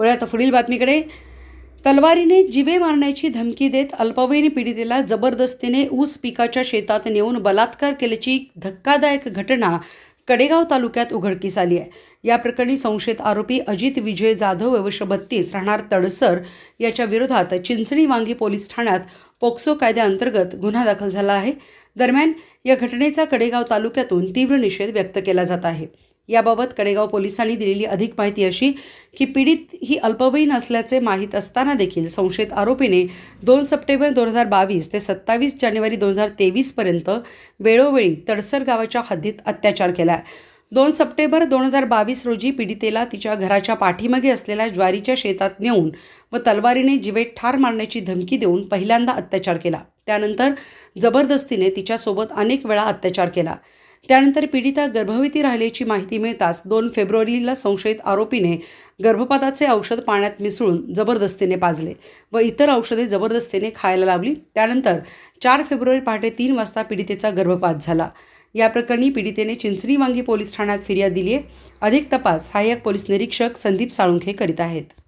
वळ आता पुढील बातमीकडे तलवारीने जिवे मारण्याची धमकी देत अल्पवयीन पीडितेला जबरदस्तीने ऊस पिकाच्या शेतात नेऊन बलात्कार केल्याची धक्कादायक घटना कडेगाव तालुक्यात उघडकीस आली आहे या प्रकरणी संशयित आरोपी अजित विजय जाधव वर्ष बत्तीस राहणार तडसर याच्या विरोधात चिंचणी वांगी पोलीस ठाण्यात पोक्सो कायद्याअंतर्गत गुन्हा दाखल झाला आहे दरम्यान या घटनेचा कडेगाव तालुक्यातून तीव्र निषेध व्यक्त केला जात आहे याबाबत कडेगाव पोलिसांनी दिलेली अधिक माहिती अशी की पीडित ही अल्पवयीन असल्याचे माहीत असताना देखील संशयित आरोपीने दोन सप्टेंबर दोन हजार बावीस ते सत्तावीस जानेवारी दोन हजार तेवीसपर्यंत वेळोवेळी तडसर गावाच्या हद्दीत अत्याचार केला दोन सप्टेंबर दोन हजार बावीस रोजी पीडितेला तिच्या घराच्या पाठीमागे असलेल्या ज्वारीच्या शेतात नेऊन व तलवारीने जिवे ठार मारण्याची धमकी देऊन पहिल्यांदा अत्याचार केला त्यानंतर जबरदस्तीने तिच्यासोबत अनेक वेळा अत्याचार केला त्यानंतर पीडिता गर्भवती राहिल्याची माहिती मिळताच दोन फेब्रुवारीला संशयित आरोपीने गर्भपाताचे औषध पाण्यात मिसळून जबरदस्तीने पाजले व इतर औषधे जबरदस्तीने खायला लावली त्यानंतर चार फेब्रुवारी पहाटे तीन वाजता पीडितेचा गर्भपात झाला या प्रकरणी पीडितेने चिंचणीवांगी वांगी पोलीस ठाण्यात फिर्याद दिली आहे अधिक तपास सहाय्यक पोलीस निरीक्षक संदीप साळुंखे करीत आहेत